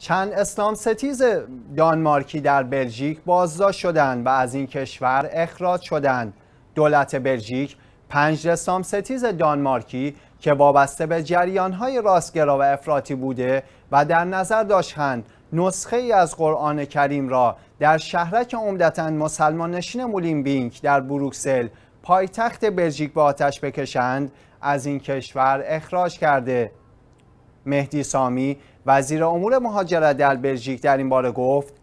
چند اسلام ستیز دانمارکی در بلژیک بازداشت شدند و از این کشور اخراج شدند. دولت بلژیک پنج اسلام ستیز دانمارکی که وابسته به جریانهای راستگرا و افراطی بوده و در نظر داشتند نسخه ای از قرآن کریم را در شهرک عمدتا مسلمان نشین بینک در بروکسل پایتخت بلژیک به آتش بکشند از این کشور اخراج کرده مهدی سامی وزیر امور مهاجرت در بلژیک در این باره گفت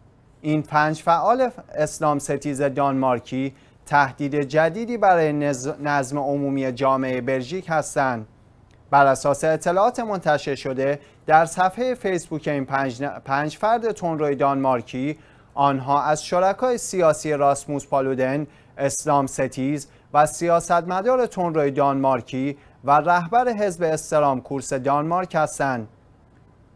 این پنج فعال اسلام ستیز دانمارکی تهدید جدیدی برای نظم عمومی جامعه بلژیک هستند بر اساس اطلاعات منتشر شده در صفحه فیسبوک این پنج, پنج فرد تونروی دانمارکی آنها از شرکای سیاسی راسموس پالودن اسلام ستیز و سیاستمدار تونروی دانمارکی و رهبر حزب استرام کورس دانمارک هستند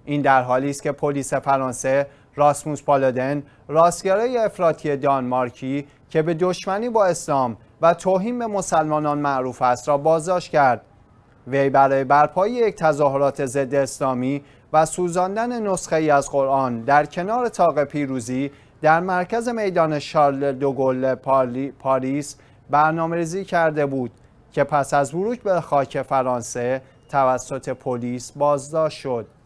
این در حالی است که پلیس فرانسه راسموس پالادن راستگرای افراطی دانمارکی که به دشمنی با اسلام و توهین به مسلمانان معروف است را بازداشت کرد وی برای برپایی یک تظاهرات ضد اسلامی و سوزاندن نسخه ای از قرآن در کنار تاق پیروزی در مرکز میدان شارل دوگل پاریس برنامه‌ریزی کرده بود که پس از ورود به خاک فرانسه توسط پلیس بازداشت شد